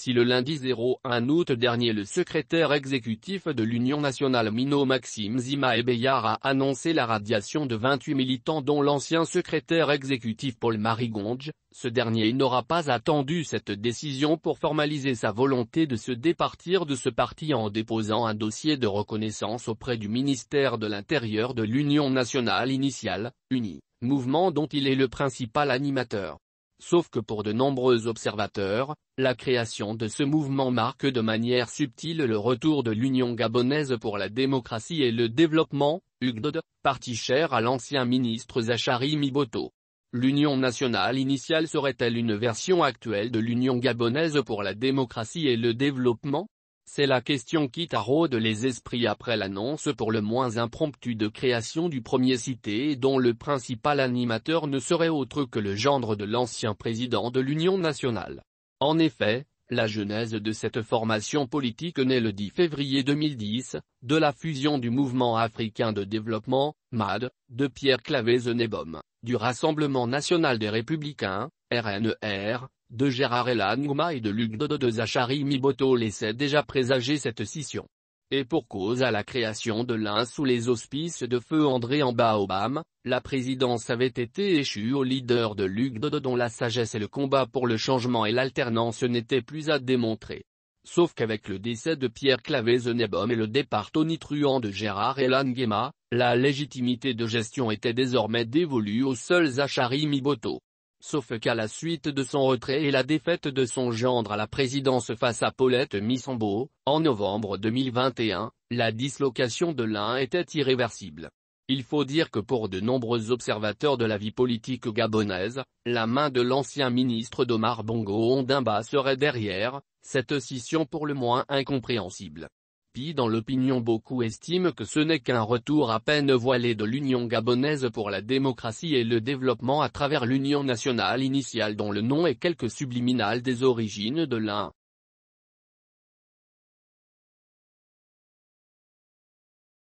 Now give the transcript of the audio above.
Si le lundi 01 août dernier le secrétaire exécutif de l'Union nationale Mino Maxime Zima Ebeyar a annoncé la radiation de 28 militants dont l'ancien secrétaire exécutif Paul-Marie Gonge, ce dernier n'aura pas attendu cette décision pour formaliser sa volonté de se départir de ce parti en déposant un dossier de reconnaissance auprès du ministère de l'Intérieur de l'Union nationale initiale, UNI, mouvement dont il est le principal animateur. Sauf que pour de nombreux observateurs, la création de ce mouvement marque de manière subtile le retour de l'Union gabonaise pour la démocratie et le développement, UGDOD, parti cher à l'ancien ministre Zachary Miboto. L'Union nationale initiale serait-elle une version actuelle de l'Union gabonaise pour la démocratie et le développement c'est la question qui taraude les esprits après l'annonce pour le moins impromptue de création du premier cité dont le principal animateur ne serait autre que le gendre de l'ancien président de l'Union nationale. En effet, la genèse de cette formation politique naît le 10 février 2010, de la fusion du Mouvement africain de développement, MAD, de Pierre Clavé-Zenebom, du Rassemblement national des républicains, RNER, de Gérard Gouma et de Luc Dodo de Zachary Miboto laissaient déjà présager cette scission. Et pour cause à la création de l'un sous les auspices de feu André en Obama, la présidence avait été échue au leader de Luc Dodo dont la sagesse et le combat pour le changement et l'alternance n'étaient plus à démontrer. Sauf qu'avec le décès de Pierre clavé zenebom et le départ tonitruant de Gérard Elan la légitimité de gestion était désormais dévolue au seul Zachary Miboto. Sauf qu'à la suite de son retrait et la défaite de son gendre à la présidence face à Paulette Missambo, en novembre 2021, la dislocation de l'un était irréversible. Il faut dire que pour de nombreux observateurs de la vie politique gabonaise, la main de l'ancien ministre d'Omar Bongo Ondimba serait derrière, cette scission pour le moins incompréhensible dans l'opinion beaucoup estiment que ce n'est qu'un retour à peine voilé de l'Union gabonaise pour la démocratie et le développement à travers l'Union nationale initiale dont le nom est quelque subliminal des origines de l'un.